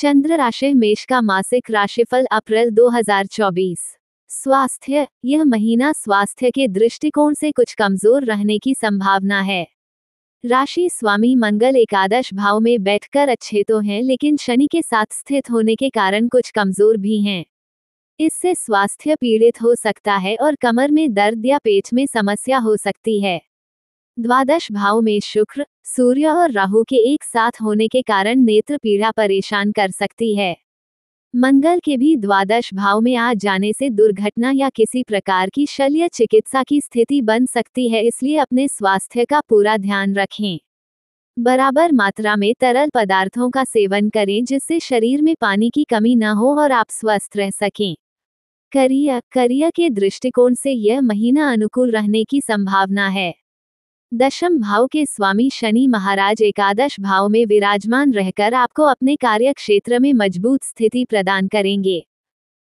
चंद्र राशि मेष का मासिक राशिफल अप्रैल 2024 स्वास्थ्य यह महीना स्वास्थ्य के दृष्टिकोण से कुछ कमजोर रहने की संभावना है राशि स्वामी मंगल एकादश भाव में बैठकर अच्छे तो हैं लेकिन शनि के साथ स्थित होने के कारण कुछ कमजोर भी हैं इससे स्वास्थ्य पीड़ित हो सकता है और कमर में दर्द या पेट में समस्या हो सकती है द्वादश भाव में शुक्र सूर्य और राहु के एक साथ होने के कारण नेत्र पीड़ा परेशान कर सकती है मंगल के भी द्वादश भाव में आ जाने से दुर्घटना या किसी प्रकार की शल्य चिकित्सा की स्थिति बन सकती है इसलिए अपने स्वास्थ्य का पूरा ध्यान रखें बराबर मात्रा में तरल पदार्थों का सेवन करें जिससे शरीर में पानी की कमी न हो और आप स्वस्थ रह सकें करियर करियर के दृष्टिकोण से यह महीना अनुकूल रहने की संभावना है दशम भाव के स्वामी शनि महाराज एकादश भाव में विराजमान रहकर आपको अपने कार्य क्षेत्र में मजबूत स्थिति प्रदान करेंगे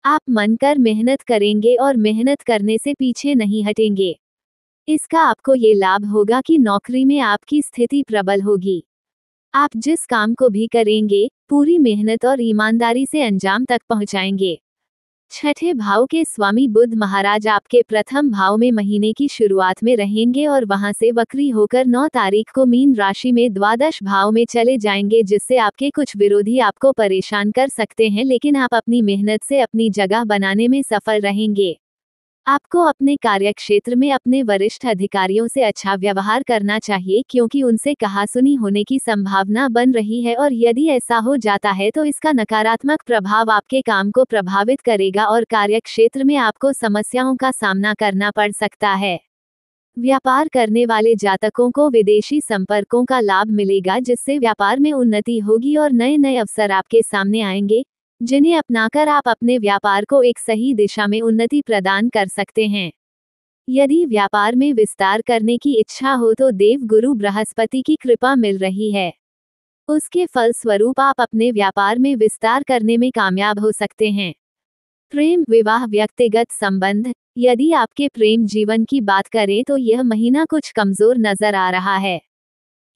आप मन कर मेहनत करेंगे और मेहनत करने से पीछे नहीं हटेंगे इसका आपको ये लाभ होगा कि नौकरी में आपकी स्थिति प्रबल होगी आप जिस काम को भी करेंगे पूरी मेहनत और ईमानदारी से अंजाम तक पहुंचाएंगे छठे भाव के स्वामी बुद्ध महाराज आपके प्रथम भाव में महीने की शुरुआत में रहेंगे और वहां से वक्री होकर 9 तारीख को मीन राशि में द्वादश भाव में चले जाएंगे जिससे आपके कुछ विरोधी आपको परेशान कर सकते हैं लेकिन आप अपनी मेहनत से अपनी जगह बनाने में सफल रहेंगे आपको अपने कार्यक्षेत्र में अपने वरिष्ठ अधिकारियों से अच्छा व्यवहार करना चाहिए क्योंकि उनसे कहासुनी होने की संभावना बन रही है और यदि ऐसा हो जाता है तो इसका नकारात्मक प्रभाव आपके काम को प्रभावित करेगा और कार्यक्षेत्र में आपको समस्याओं का सामना करना पड़ सकता है व्यापार करने वाले जातकों को विदेशी संपर्कों का लाभ मिलेगा जिससे व्यापार में उन्नति होगी और नए नए अवसर आपके सामने आएंगे जिन्हें अपनाकर आप अपने व्यापार को एक सही दिशा में उन्नति प्रदान कर सकते हैं यदि व्यापार में विस्तार करने की इच्छा हो तो देव गुरु बृहस्पति की कृपा मिल रही है उसके फलस्वरूप आप अपने व्यापार में विस्तार करने में कामयाब हो सकते हैं प्रेम विवाह व्यक्तिगत संबंध यदि आपके प्रेम जीवन की बात करें तो यह महीना कुछ कमजोर नजर आ रहा है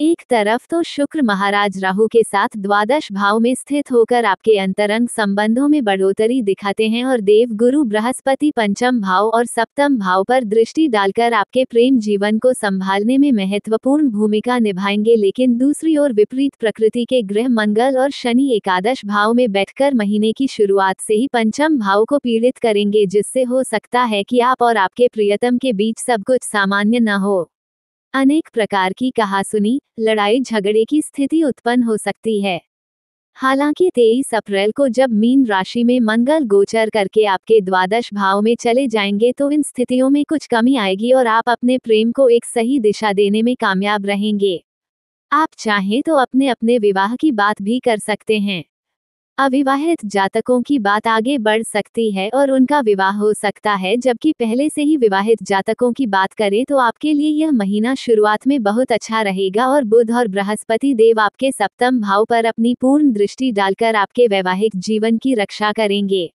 एक तरफ तो शुक्र महाराज राहु के साथ द्वादश भाव में स्थित होकर आपके अंतरंग संबंधों में बढ़ोतरी दिखाते हैं और देव गुरु बृहस्पति पंचम भाव और सप्तम भाव पर दृष्टि डालकर आपके प्रेम जीवन को संभालने में महत्वपूर्ण भूमिका निभाएंगे लेकिन दूसरी ओर विपरीत प्रकृति के ग्रह मंगल और शनि एकादश भाव में बैठकर महीने की शुरुआत से ही पंचम भाव को पीड़ित करेंगे जिससे हो सकता है कि आप और आपके प्रियतम के बीच सब कुछ सामान्य न हो अनेक प्रकार की कहासुनी लड़ाई झगड़े की स्थिति उत्पन्न हो सकती है हालांकि तेईस अप्रैल को जब मीन राशि में मंगल गोचर करके आपके द्वादश भाव में चले जाएंगे तो इन स्थितियों में कुछ कमी आएगी और आप अपने प्रेम को एक सही दिशा देने में कामयाब रहेंगे आप चाहें तो अपने अपने विवाह की बात भी कर सकते हैं अविवाहित जातकों की बात आगे बढ़ सकती है और उनका विवाह हो सकता है जबकि पहले से ही विवाहित जातकों की बात करें तो आपके लिए यह महीना शुरुआत में बहुत अच्छा रहेगा और बुध और बृहस्पति देव आपके सप्तम भाव पर अपनी पूर्ण दृष्टि डालकर आपके वैवाहिक जीवन की रक्षा करेंगे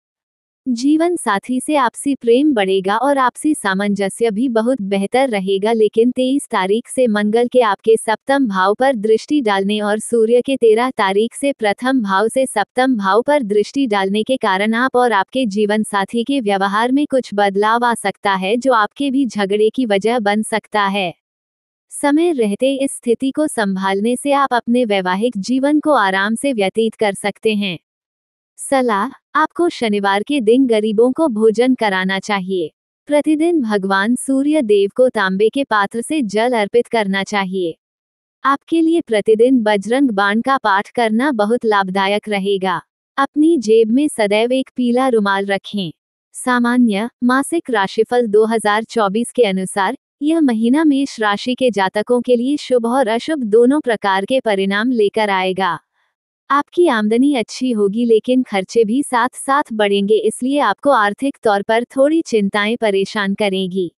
जीवन साथी से आपसी प्रेम बढ़ेगा और आपसी सामंजस्य भी बहुत बेहतर रहेगा लेकिन तेईस तारीख से मंगल के आपके सप्तम भाव पर दृष्टि डालने और सूर्य के तेरह तारीख से प्रथम भाव से सप्तम भाव पर दृष्टि डालने के कारण आप और आपके जीवन साथी के व्यवहार में कुछ बदलाव आ सकता है जो आपके भी झगड़े की वजह बन सकता है समय रहते इस स्थिति को संभालने से आप अपने वैवाहिक जीवन को आराम से व्यतीत कर सकते हैं सलाह आपको शनिवार के दिन गरीबों को भोजन कराना चाहिए प्रतिदिन भगवान सूर्य देव को तांबे के पात्र से जल अर्पित करना चाहिए आपके लिए प्रतिदिन बजरंग बाण का पाठ करना बहुत लाभदायक रहेगा अपनी जेब में सदैव एक पीला रुमाल रखें सामान्य मासिक राशिफल 2024 के अनुसार यह महीना मेष राशि के जातकों के लिए शुभ और अशुभ दोनों प्रकार के परिणाम लेकर आएगा आपकी आमदनी अच्छी होगी लेकिन खर्चे भी साथ साथ बढ़ेंगे इसलिए आपको आर्थिक तौर पर थोड़ी चिंताएं परेशान करेगी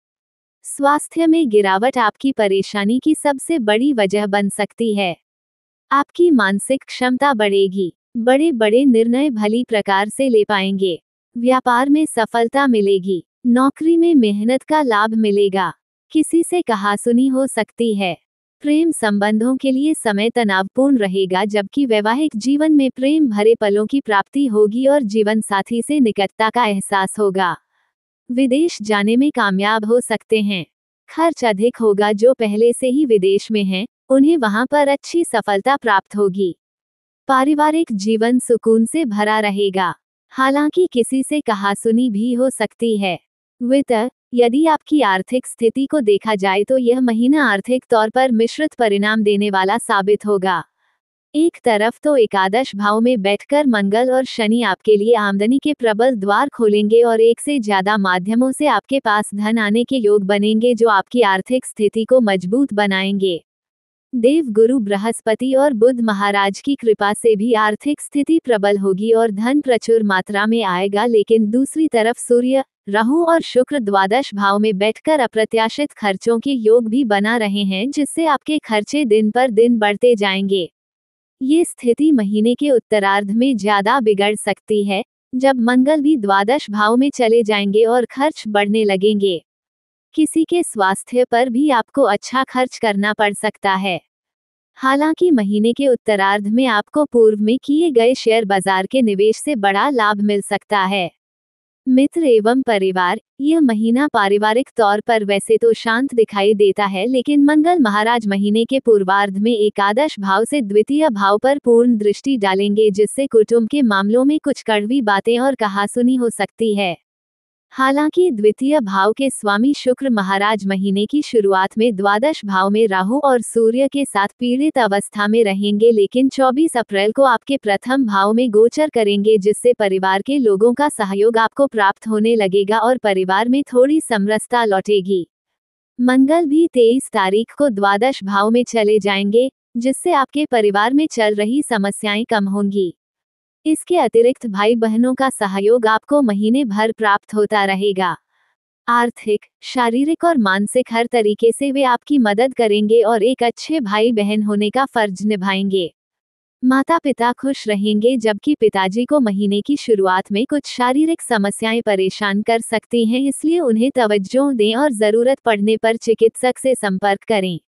स्वास्थ्य में गिरावट आपकी परेशानी की सबसे बड़ी वजह बन सकती है आपकी मानसिक क्षमता बढ़ेगी बड़े बड़े निर्णय भली प्रकार से ले पाएंगे व्यापार में सफलता मिलेगी नौकरी में मेहनत का लाभ मिलेगा किसी से कहासुनी हो सकती है प्रेम संबंधों के लिए समय तनावपूर्ण रहेगा जबकि वैवाहिक जीवन में प्रेम भरे पलों की प्राप्ति होगी और जीवन साथी से निकटता का एहसास होगा विदेश जाने में कामयाब हो सकते हैं खर्च अधिक होगा जो पहले से ही विदेश में हैं, उन्हें वहां पर अच्छी सफलता प्राप्त होगी पारिवारिक जीवन सुकून से भरा रहेगा हालांकि किसी से कहासुनी भी हो सकती है वित्त यदि आपकी आर्थिक स्थिति को देखा जाए तो यह महीना आर्थिक तौर पर मिश्रित परिणाम देने वाला साबित होगा एक तरफ तो एकादश भाव में बैठकर मंगल और शनि आपके लिए आमदनी के प्रबल द्वार खोलेंगे और एक से ज्यादा माध्यमों से आपके पास धन आने के योग बनेंगे जो आपकी आर्थिक स्थिति को मजबूत बनाएंगे देव गुरु बृहस्पति और बुद्ध महाराज की कृपा से भी आर्थिक स्थिति प्रबल होगी और धन प्रचुर मात्रा में आएगा लेकिन दूसरी तरफ सूर्य राहु और शुक्र द्वादश भाव में बैठकर अप्रत्याशित खर्चों के योग भी बना रहे हैं जिससे आपके खर्चे दिन पर दिन बढ़ते जाएंगे ये स्थिति महीने के उत्तरार्ध में ज्यादा बिगड़ सकती है जब मंगल भी द्वादश भाव में चले जाएंगे और खर्च बढ़ने लगेंगे किसी के स्वास्थ्य पर भी आपको अच्छा खर्च करना पड़ सकता है हालांकि महीने के उत्तरार्ध में आपको पूर्व में किए गए शेयर बाजार के निवेश से बड़ा लाभ मिल सकता है मित्र एवं परिवार यह महीना पारिवारिक तौर पर वैसे तो शांत दिखाई देता है लेकिन मंगल महाराज महीने के पूर्वार्ध में एकादश भाव से द्वितीय भाव पर पूर्ण दृष्टि डालेंगे जिससे कुटुंब के मामलों में कुछ कड़वी बातें और कहासुनी हो सकती है हालांकि द्वितीय भाव के स्वामी शुक्र महाराज महीने की शुरुआत में द्वादश भाव में राहु और सूर्य के साथ पीड़ित अवस्था में रहेंगे लेकिन 24 अप्रैल को आपके प्रथम भाव में गोचर करेंगे जिससे परिवार के लोगों का सहयोग आपको प्राप्त होने लगेगा और परिवार में थोड़ी समरसता लौटेगी मंगल भी तेईस तारीख को द्वादश भाव में चले जाएंगे जिससे आपके परिवार में चल रही समस्याएं कम होंगी इसके अतिरिक्त भाई बहनों का सहयोग आपको महीने भर प्राप्त होता रहेगा आर्थिक शारीरिक और मानसिक हर तरीके से वे आपकी मदद करेंगे और एक अच्छे भाई बहन होने का फर्ज निभाएंगे माता पिता खुश रहेंगे जबकि पिताजी को महीने की शुरुआत में कुछ शारीरिक समस्याएं परेशान कर सकती हैं इसलिए उन्हें तवज्जो दें और ज़रूरत पड़ने पर चिकित्सक से संपर्क करें